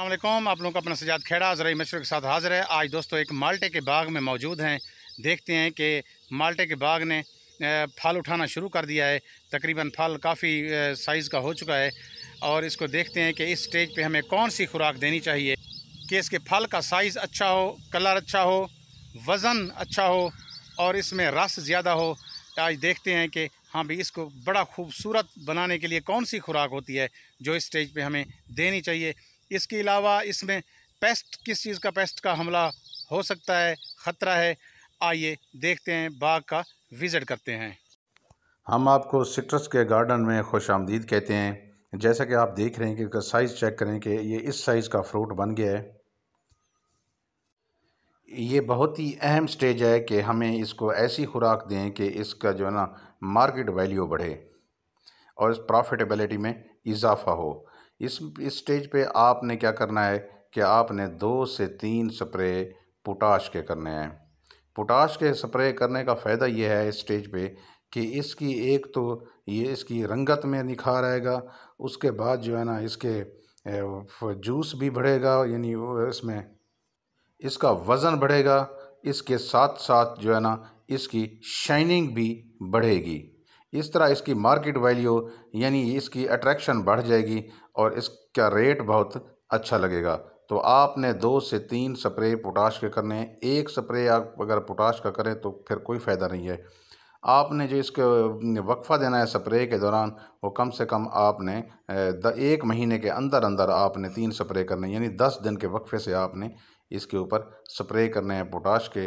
अल्लाम आप लोगों का अपना सजाद खेड़ा ज़रा मशर के साथ हाज़िर है आज दोस्तों एक माल्टे के बाग में मौजूद हैं देखते हैं कि माल्टे के बाग ने फल उठाना शुरू कर दिया है तकरीबन फल काफ़ी साइज़ का हो चुका है और इसको देखते हैं कि इस स्टेज पे हमें कौन सी खुराक देनी चाहिए कि इसके फल का साइज़ अच्छा हो कलर अच्छा हो वज़न अच्छा हो और इसमें रस ज़्यादा हो आज देखते हैं कि हाँ भाई इसको बड़ा खूबसूरत बनाने के लिए कौन सी खुराक होती है जो इस स्टेज पे हमें देनी चाहिए इसके अलावा इसमें पेस्ट किस चीज़ का पेस्ट का हमला हो सकता है ख़तरा है आइए देखते हैं बाग का विज़िट करते हैं हम आपको सिट्रस के गार्डन में खुश आमदीद कहते हैं जैसा कि आप देख रहे हैं कि इसका साइज़ चेक करें कि ये इस साइज़ का फ्रूट बन गया है ये बहुत ही अहम स्टेज है कि हमें इसको ऐसी खुराक दें कि इसका जो है ना मार्केट वैल्यू बढ़े और इस प्रॉफिटेबिलिटी में इजाफा हो इस स्टेज पे आपने क्या करना है कि आपने दो से तीन स्प्रे पोटाश के करने हैं पोटाश के स्प्रे करने का फ़ायदा यह है इस स्टेज पे कि इसकी एक तो ये इसकी रंगत में निखार आएगा उसके बाद जो है ना इसके जूस भी बढ़ेगा यानी इसमें इसका वज़न बढ़ेगा इसके साथ साथ जो है ना इसकी शाइनिंग भी बढ़ेगी इस तरह इसकी मार्केट वैल्यू यानी इसकी अट्रैक्शन बढ़ जाएगी और इसका रेट बहुत अच्छा लगेगा तो आपने दो से तीन स्प्रे पोटाश के करने हैं एक स्प्रे आप अगर पोटाश का करें तो फिर कोई फ़ायदा नहीं है आपने जो इसके वक्फ़ा देना है स्प्रे के दौरान वो कम से कम आपने एक महीने के अंदर अंदर आपने तीन स्प्रे करने यानी दस दिन के वक्फ़े से आपने इसके ऊपर स्प्रे करने हैं पोटाश के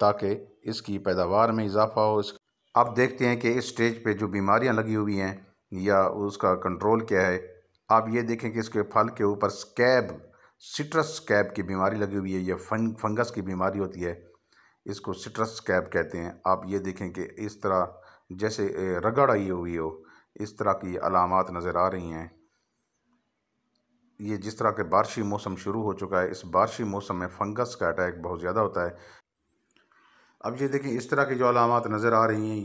ताकि इसकी पैदावार में इजाफा हो इस आप देखते हैं कि इस स्टेज पे जो बीमारियां लगी हुई हैं या उसका कंट्रोल क्या है आप ये देखें कि इसके फल के ऊपर स्कैब सिट्रस स्कैब की बीमारी लगी हुई है यह फन फंगस की बीमारी होती है इसको सिट्रस स्कैब कहते हैं आप ये देखें कि इस तरह जैसे रगड़ आई हुई हो इस तरह की अलामत नज़र आ रही हैं ये जिस तरह के बारिशी मौसम शुरू हो चुका है इस बारिशी मौसम में फंगस का अटैक बहुत ज़्यादा होता है अब ये देखें इस तरह की जो अलामत नज़र आ रही हैं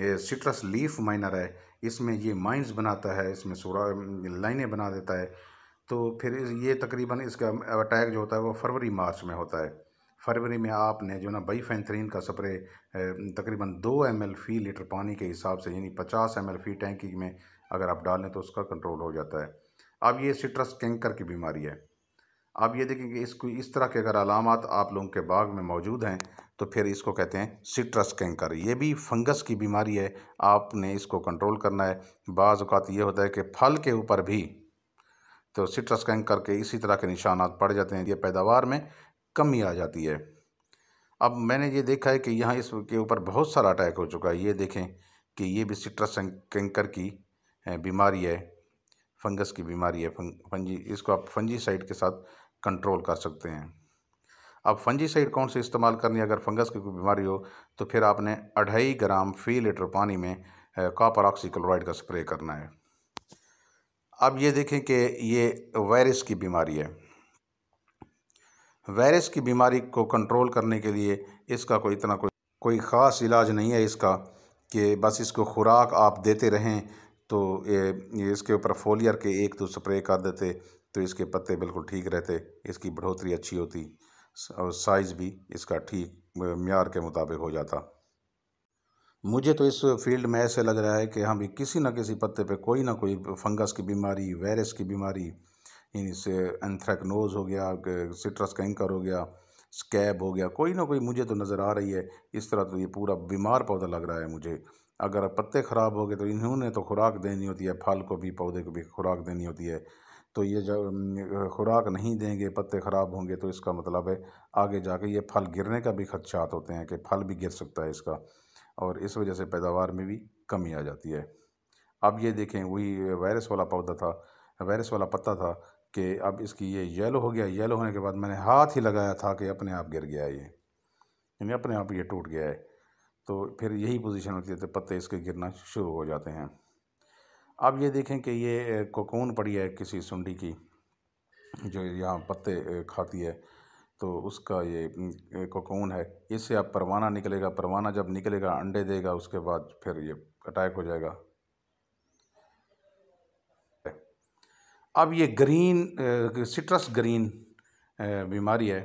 ये सिट्रस लीफ माइनर है इसमें ये माइंस बनाता है इसमें सूरा लाइनें बना देता है तो फिर ये तकरीबन इसका अटैक जो होता है वो फरवरी मार्च में होता है फरवरी में आपने जो ना बई फैंथरीन का स्प्रे तकरीबन दो एम एल फ़ी लीटर पानी के हिसाब से यानी पचास एम एल फ़ी टैंकी में अगर आप डालें तो उसका कंट्रोल हो जाता है अब ये सिट्रस कैंकर की बीमारी है आप ये देखें कि इसको इस तरह के अगर अलामत आप लोगों के बाग में मौजूद हैं तो फिर इसको कहते हैं सिट्रस कैंकर ये भी फंगस की बीमारी है आपने इसको कंट्रोल करना है बाज़ अवत ये होता है कि फल के ऊपर भी तो सिट्रस कैंकर के इसी तरह के निशानात पड़ जाते हैं ये पैदावार में कमी आ जाती है अब मैंने ये देखा है कि यहाँ इसके ऊपर बहुत सारा अटैक हो चुका है ये देखें कि ये भी सिट्रस कैंकर की बीमारी है फंगस की बीमारी है फंजी इसको आप फंजी साइड के साथ कंट्रोल कर सकते हैं अब फंजीसाइड कौन से इस्तेमाल करनी है अगर फंगस की कोई बीमारी हो तो फिर आपने अढ़ाई ग्राम फी लीटर पानी में कॉपर ऑक्सीक्लोराइड का स्प्रे करना है अब ये देखें कि ये वायरस की बीमारी है वायरस की बीमारी को कंट्रोल करने के लिए इसका कोई इतना कोई कोई ख़ास इलाज नहीं है इसका कि बस इसको खुराक आप देते रहें तो ये, ये इसके ऊपर फोलियर के एक दो स्प्रे कर देते तो इसके पत्ते बिल्कुल ठीक रहते इसकी बढ़ोतरी अच्छी होती और साइज़ भी इसका ठीक मैार के मुताबिक हो जाता मुझे तो इस फील्ड में ऐसे लग रहा है कि हम हाँ किसी न किसी पत्ते पे कोई ना कोई फंगस की बीमारी वायरस की बीमारी इनसे एंथ्रैकनोज हो गया सिट्रस कैंकर हो गया स्कैब हो गया कोई ना कोई मुझे तो नज़र आ रही है इस तरह तो ये पूरा बीमार पौधा लग रहा है मुझे अगर पत्ते ख़राब हो गए तो इन्होंने तो खुराक देनी होती है फल को भी पौधे को भी खुराक देनी होती है तो ये जब खुराक नहीं देंगे पत्ते ख़राब होंगे तो इसका मतलब है आगे जाके ये फल गिरने का भी खदशात होते हैं कि फल भी गिर सकता है इसका और इस वजह से पैदावार में भी कमी आ जाती है अब ये देखें वही वायरस वाला पौधा था वायरस वाला पत्ता था कि अब इसकी ये येलो हो गया येलो होने के बाद मैंने हाथ ही लगाया था कि अपने आप गिर गया ये यानी अपने आप ये टूट गया है तो फिर यही पोजीशन होती है तो पत्ते इसके गिरना शुरू हो जाते हैं अब ये देखें कि ये कोकून पड़ी है किसी सुंडी की जो यहाँ पत्ते खाती है तो उसका ये कोकून है इससे अब परवाना निकलेगा परवाना जब निकलेगा अंडे देगा उसके बाद फिर ये अटैक हो जाएगा अब ये ग्रीन सिट्रस ग्रीन बीमारी है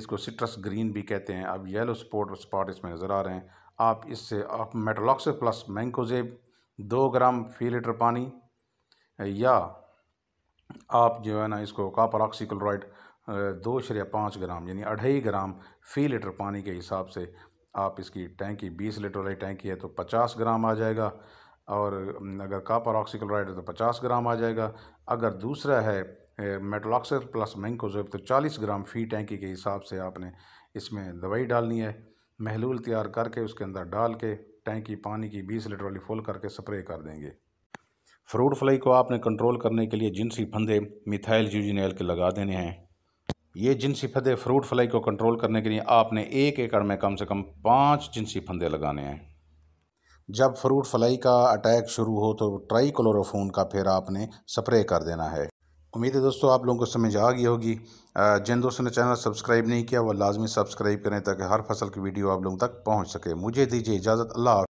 इसको सिट्रस ग्रीन भी कहते हैं अब येलो स्पॉट स्पॉट इसमें नज़र आ रहे हैं आप इससे आप मेटोलॉक्स प्लस मैंकोजेब दो ग्राम फी लीटर पानी या आप जो है ना इसको कापर ऑक्सी क्लोराइड दो शरिया पाँच ग्राम यानी अढ़ाई ग्राम फी लीटर पानी के हिसाब से आप इसकी टैंकी बीस लीटर वाली टैंकी है तो पचास ग्राम आ जाएगा और अगर कापर ऑक्सी क्लोराइड है तो पचास ग्राम आ जाएगा अगर दूसरा है मेटलॉक्सर प्लस मैंकोजेब तो चालीस ग्राम फी टैंकी के हिसाब से आपने इसमें दवाई डालनी है महलूल तैयार करके उसके अंदर डाल के टैंकी पानी की 20 लीटर वाली फुल करके स्प्रे कर देंगे फ्रूट फ्लाई को आपने कंट्रोल करने के लिए जिनसी फंदे मिथाइल यूजिनेल के लगा देने हैं ये जिनसी फंदे फ्रूट फ्लाई को कंट्रोल करने के लिए आपने एक एकड़ में कम से कम पाँच जिनसी फंदे लगाने हैं जब फ्रूट फ्लाई का अटैक शुरू हो तो ट्राई क्लोरोफोन का फिर आपने स्प्रे कर देना है उम्मीद है दोस्तों आप लोगों को समझ आ गई होगी जिन दोस्तों ने चैनल सब्सक्राइब नहीं किया वो लाजमी सब्सक्राइब करें ताकि हर फसल की वीडियो आप लोगों तक पहुँच सके मुझे दीजिए इजाज़त अल्लाह